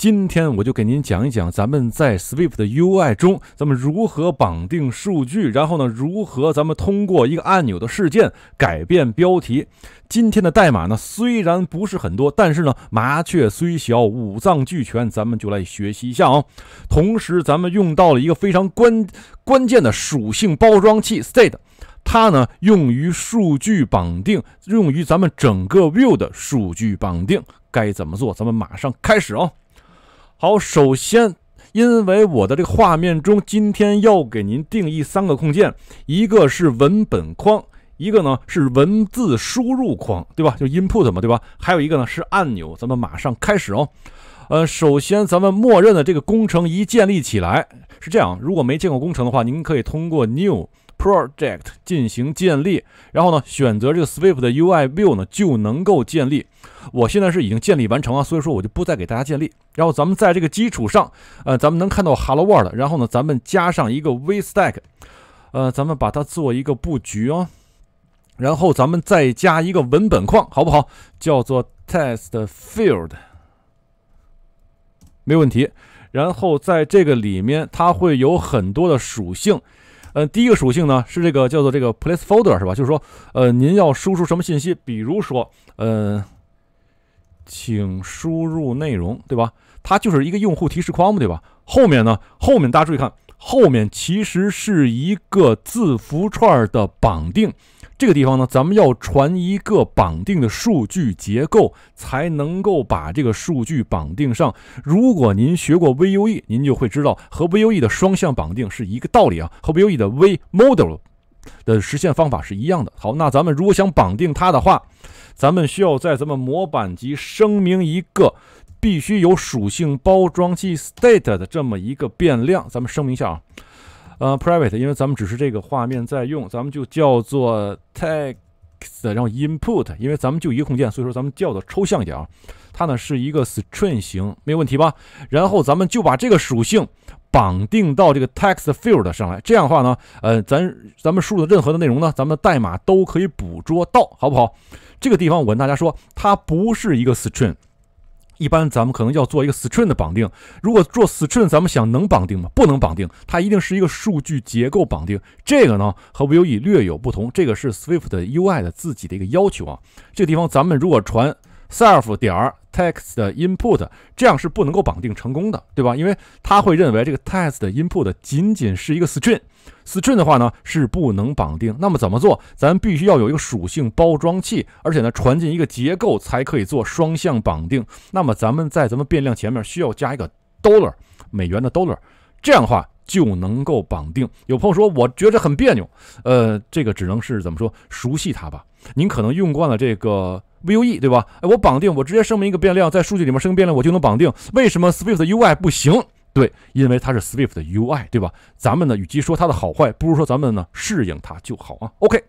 今天我就给您讲一讲，咱们在 Swift 的 UI 中，咱们如何绑定数据，然后呢，如何咱们通过一个按钮的事件改变标题。今天的代码呢，虽然不是很多，但是呢，麻雀虽小五脏俱全，咱们就来学习一下啊。同时，咱们用到了一个非常关关键的属性包装器 State，它呢用于数据绑定，用于咱们整个 View 的数据绑定。该怎么做？咱们马上开始啊。好，首先，因为我的这个画面中，今天要给您定义三个控件，一个是文本框，一个呢是文字输入框，对吧？就 input 嘛，对吧？还有一个呢是按钮。咱们马上开始哦。呃，首先，咱们默认的这个工程一建立起来是这样：如果没见过工程的话，您可以通过 New。Project 进行建立，然后呢，选择这个 Swift 的 UI View 呢就能够建立。我现在是已经建立完成了，所以说我就不再给大家建立。然后咱们在这个基础上，呃，咱们能看到 Hello World。然后呢，咱们加上一个 v Stack，呃，咱们把它做一个布局哦。然后咱们再加一个文本框，好不好？叫做 Test Field，没问题。然后在这个里面，它会有很多的属性。呃，第一个属性呢是这个叫做这个 place f o l d e r 是吧？就是说，呃，您要输出什么信息？比如说，呃，请输入内容，对吧？它就是一个用户提示框嘛，对吧？后面呢，后面大家注意看，后面其实是一个字符串的绑定。这个地方呢，咱们要传一个绑定的数据结构，才能够把这个数据绑定上。如果您学过 Vue，您就会知道和 Vue 的双向绑定是一个道理啊，和 Vue 的 v Model 的实现方法是一样的。好，那咱们如果想绑定它的话，咱们需要在咱们模板集声明一个必须有属性包装器 State 的这么一个变量，咱们声明一下啊。呃，private，因为咱们只是这个画面在用，咱们就叫做 text，然后 input，因为咱们就一个控件，所以说咱们叫做抽象一点啊。它呢是一个 string 型，没有问题吧？然后咱们就把这个属性绑定到这个 text field 上来，这样的话呢，呃，咱咱们输入的任何的内容呢，咱们代码都可以捕捉到，好不好？这个地方我跟大家说，它不是一个 string。一般咱们可能要做一个 String 的绑定，如果做 String，咱们想能绑定吗？不能绑定，它一定是一个数据结构绑定。这个呢和 Vue 略有不同，这个是 Swift 的 UI 的自己的一个要求啊。这个地方咱们如果传。self. 点 text input 这样是不能够绑定成功的，对吧？因为它会认为这个 text input 仅仅是一个 string，string 的话呢是不能绑定。那么怎么做？咱必须要有一个属性包装器，而且呢传进一个结构才可以做双向绑定。那么咱们在咱们变量前面需要加一个 dollar 美元的 dollar，这样的话就能够绑定。有朋友说我觉着很别扭，呃，这个只能是怎么说？熟悉它吧。您可能用惯了这个。Vue 对吧？哎，我绑定，我直接声明一个变量，在数据里面声明变量，我就能绑定。为什么 Swift 的 UI 不行？对，因为它是 Swift 的 UI 对吧？咱们呢，与其说它的好坏，不如说咱们呢适应它就好啊。OK，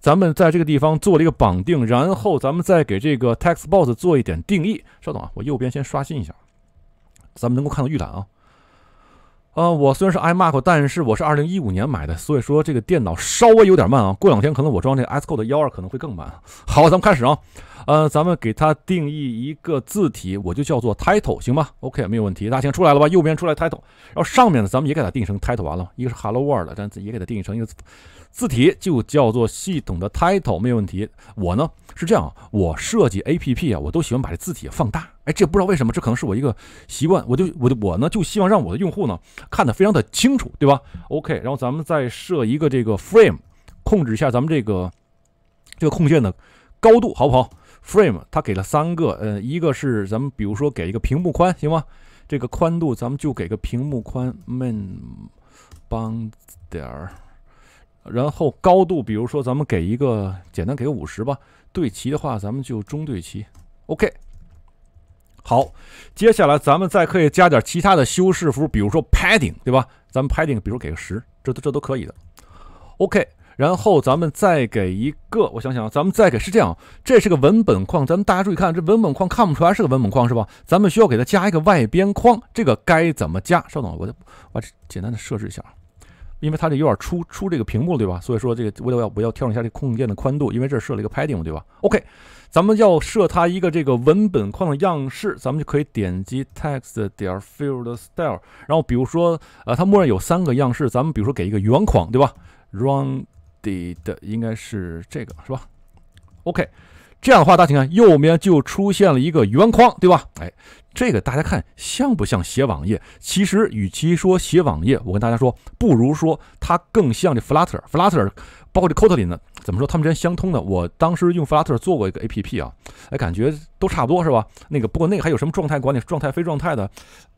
咱们在这个地方做了一个绑定，然后咱们再给这个 Text Box 做一点定义。稍等啊，我右边先刷新一下，咱们能够看到预览啊。呃，我虽然是 iMac，但是我是二零一五年买的，所以说这个电脑稍微有点慢啊。过两天可能我装这个 c o d 的幺二可能会更慢。好，咱们开始啊。呃，咱们给它定义一个字体，我就叫做 title，行吗？OK，没有问题。大先出来了吧，右边出来 title，然后上面呢，咱们也给它定义成 title，完了，一个是 hello world，咱也给它定义成一个字体，就叫做系统的 title，没有问题。我呢是这样，我设计 APP 啊，我都喜欢把这字体放大，哎，这不知道为什么，这可能是我一个习惯，我就我就我呢就希望让我的用户呢看得非常的清楚，对吧？OK，然后咱们再设一个这个 frame，控制一下咱们这个这个控件的高度，好不好？Frame，它给了三个，呃，一个是咱们比如说给一个屏幕宽行吗？这个宽度咱们就给个屏幕宽，main，帮点儿，然后高度，比如说咱们给一个，简单给个五十吧。对齐的话，咱们就中对齐，OK。好，接下来咱们再可以加点其他的修饰符，比如说 padding，对吧？咱们 padding，比如给个十，这都这都可以的，OK。然后咱们再给一个，我想想，咱们再给是这样，这是个文本框，咱们大家注意看，这文本框看不出来是个文本框是吧？咱们需要给它加一个外边框，这个该怎么加？稍等，我就我简单的设置一下，因为它这有点出出这个屏幕对吧？所以说这个我要我要调整一下这控件的宽度，因为这儿设了一个 padding 对吧？OK，咱们要设它一个这个文本框的样式，咱们就可以点击 text 点 field style，然后比如说呃，它默认有三个样式，咱们比如说给一个圆框对吧 r u n 的应该是这个是吧？OK，这样的话大家看，右边就出现了一个圆框，对吧？哎，这个大家看像不像写网页？其实与其说写网页，我跟大家说，不如说它更像这 Flutter，Flutter 包括这 Kotlin 呢，怎么说它们之间相通的？我当时用 Flutter 做过一个 APP 啊，哎，感觉都差不多是吧？那个不过那个还有什么状态管理、状态非状态的？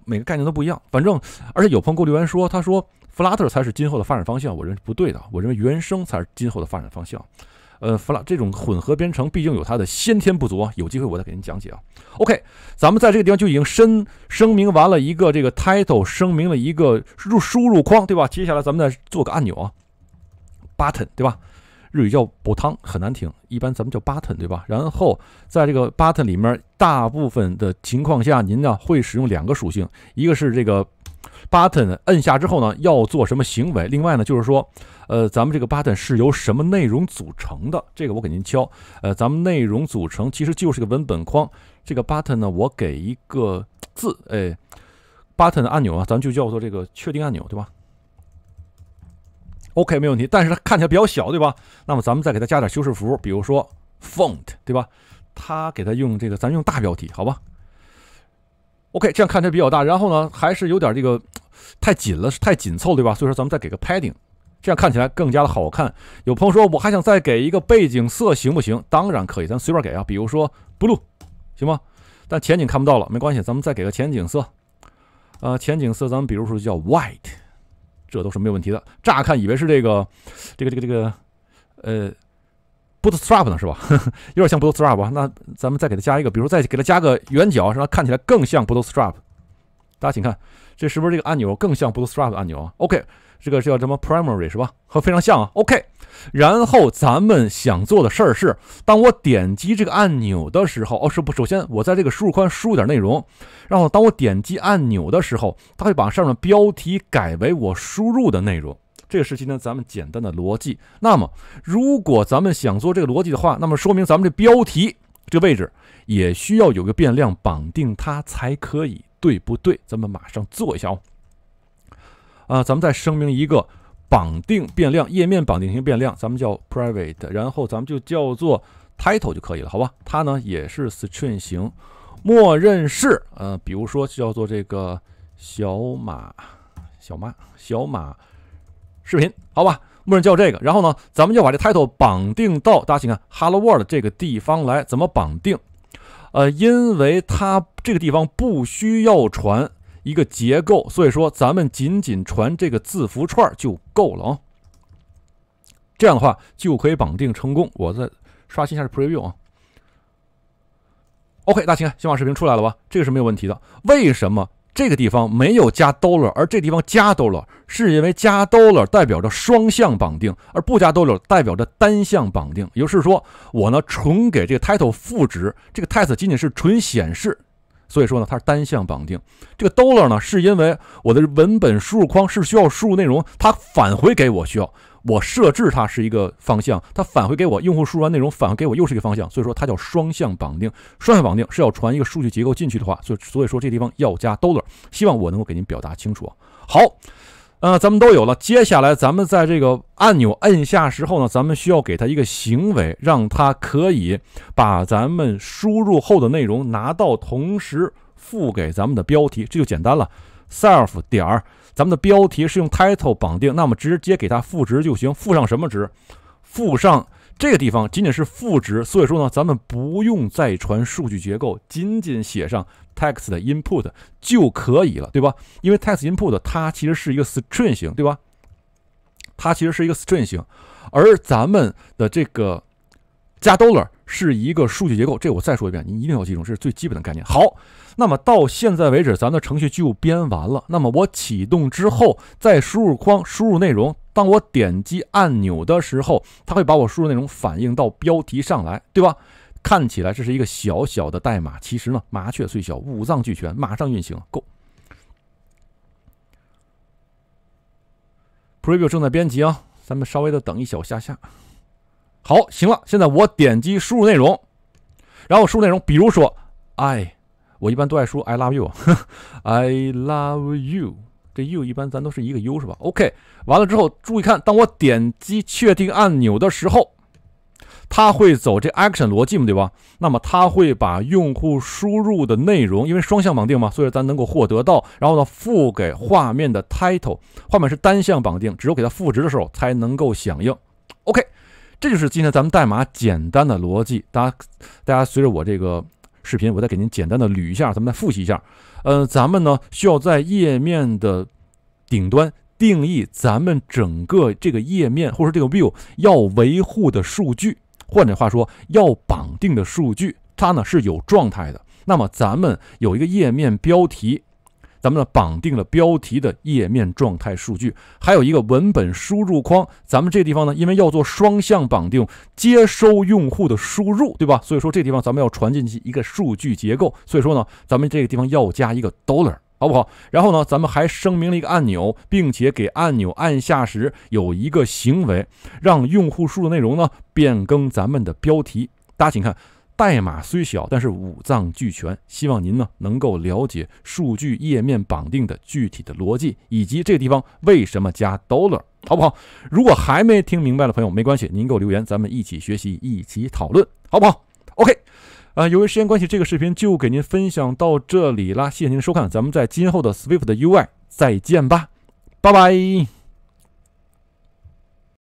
每个概念都不一样，反正而且有朋友给我留言说，他说 Flutter 才是今后的发展方向，我认为不对的，我认为原生才是今后的发展方向。呃，Flutter 这种混合编程毕竟有它的先天不足，有机会我再给您讲解啊。OK，咱们在这个地方就已经申声明完了一个这个 title，声明了一个入输入框，对吧？接下来咱们再做个按钮啊，button，对吧？日语叫补汤”，很难听，一般咱们叫 button 对吧？然后在这个 button 里面，大部分的情况下，您呢会使用两个属性，一个是这个 button 摁下之后呢要做什么行为，另外呢就是说，呃，咱们这个 button 是由什么内容组成的？这个我给您敲，呃，咱们内容组成其实就是个文本框。这个 button 呢，我给一个字，哎，button 的按钮啊，咱就叫做这个确定按钮，对吧？OK，没问题，但是它看起来比较小，对吧？那么咱们再给它加点修饰符，比如说 font，对吧？它给它用这个，咱用大标题，好吧？OK，这样看起来比较大。然后呢，还是有点这个太紧了，太紧凑，对吧？所以说咱们再给个 padding，这样看起来更加的好看。有朋友说，我还想再给一个背景色，行不行？当然可以，咱随便给啊，比如说 blue，行吗？但前景看不到了，没关系，咱们再给个前景色。呃，前景色咱们比如说叫 white。这都是没有问题的。乍看以为是这个、这个、这个、这个，呃，Bootstrap 呢，是吧？有点像 Bootstrap。那咱们再给它加一个，比如再给它加个圆角，让它看起来更像 Bootstrap。大家请看。这是不是这个按钮更像 blue strap 按钮啊？OK，这个叫什么 primary 是吧？和非常像啊。OK，然后咱们想做的事儿是，当我点击这个按钮的时候，哦，是不首先我在这个输入框输入点内容，然后当我点击按钮的时候，它会把上面标题改为我输入的内容。这个是今天咱们简单的逻辑。那么如果咱们想做这个逻辑的话，那么说明咱们这标题这位置也需要有个变量绑定它才可以。对不对？咱们马上做一下哦。啊，咱们再声明一个绑定变量，页面绑定型变量，咱们叫 private，然后咱们就叫做 title 就可以了，好吧？它呢也是 string 型，默认是，呃，比如说叫做这个小马、小马、小马视频，好吧？默认叫这个。然后呢，咱们就把这 title 绑定到大家请看 Hello World 这个地方来，怎么绑定？呃，因为它这个地方不需要传一个结构，所以说咱们仅仅传这个字符串就够了啊。这样的话就可以绑定成功。我再刷新一下这 preview 啊。OK，大秦，新网视频出来了吧？这个是没有问题的。为什么？这个地方没有加 dollar，而这地方加 dollar 是因为加 dollar 代表着双向绑定，而不加 dollar 代表着单向绑定。也就是说，我呢纯给这个 title 赋值，这个 text 仅仅是纯显示，所以说呢它是单向绑定。这个 dollar 呢是因为我的文本输入框是需要输入内容，它返回给我需要。我设置它是一个方向，它返回给我用户输入完内容返回给我又是一个方向，所以说它叫双向绑定。双向绑定是要传一个数据结构进去的话，所所以说这地方要加 dollar。希望我能够给您表达清楚好，呃，咱们都有了。接下来咱们在这个按钮摁下时候呢，咱们需要给它一个行为，让它可以把咱们输入后的内容拿到，同时付给咱们的标题，这就简单了。self 点。咱们的标题是用 title 绑定，那么直接给它赋值就行。赋上什么值？赋上这个地方仅仅是赋值，所以说呢，咱们不用再传数据结构，仅仅写上 text input 就可以了，对吧？因为 text input 它其实是一个 string 型，对吧？它其实是一个 string 型，而咱们的这个加 dollar。是一个数据结构，这我再说一遍，你一定要记住，这是最基本的概念。好，那么到现在为止，咱的程序就编完了。那么我启动之后，在输入框输入内容，当我点击按钮的时候，它会把我输入内容反映到标题上来，对吧？看起来这是一个小小的代码，其实呢，麻雀虽小，五脏俱全，马上运行，Go。Preview 正在编辑啊，咱们稍微的等一小下下。好，行了，现在我点击输入内容，然后输入内容，比如说，I，我一般都爱输 I love you，I love you，这 y o u 一般咱都是一个 u 是吧？OK，完了之后注意看，当我点击确定按钮的时候，它会走这 action 逻辑嘛，对吧？那么它会把用户输入的内容，因为双向绑定嘛，所以咱能够获得到，然后呢，付给画面的 title，画面是单向绑定，只有给它赋值的时候才能够响应。OK。这就是今天咱们代码简单的逻辑，大家大家随着我这个视频，我再给您简单的捋一下，咱们再复习一下。呃，咱们呢需要在页面的顶端定义咱们整个这个页面或者说这个 view 要维护的数据，换句话说，要绑定的数据，它呢是有状态的。那么咱们有一个页面标题。咱们呢绑定了标题的页面状态数据，还有一个文本输入框。咱们这地方呢，因为要做双向绑定，接收用户的输入，对吧？所以说这地方咱们要传进去一个数据结构。所以说呢，咱们这个地方要加一个 dollar，好不好？然后呢，咱们还声明了一个按钮，并且给按钮按下时有一个行为，让用户输入内容呢变更咱们的标题。大家请看。代码虽小，但是五脏俱全。希望您呢能够了解数据页面绑定的具体的逻辑，以及这个地方为什么加 dollar，好不好？如果还没听明白的朋友，没关系，您给我留言，咱们一起学习，一起讨论，好不好？OK，啊，由于时间关系，这个视频就给您分享到这里啦，谢谢您的收看，咱们在今后的 Swift 的 UI 再见吧，拜拜。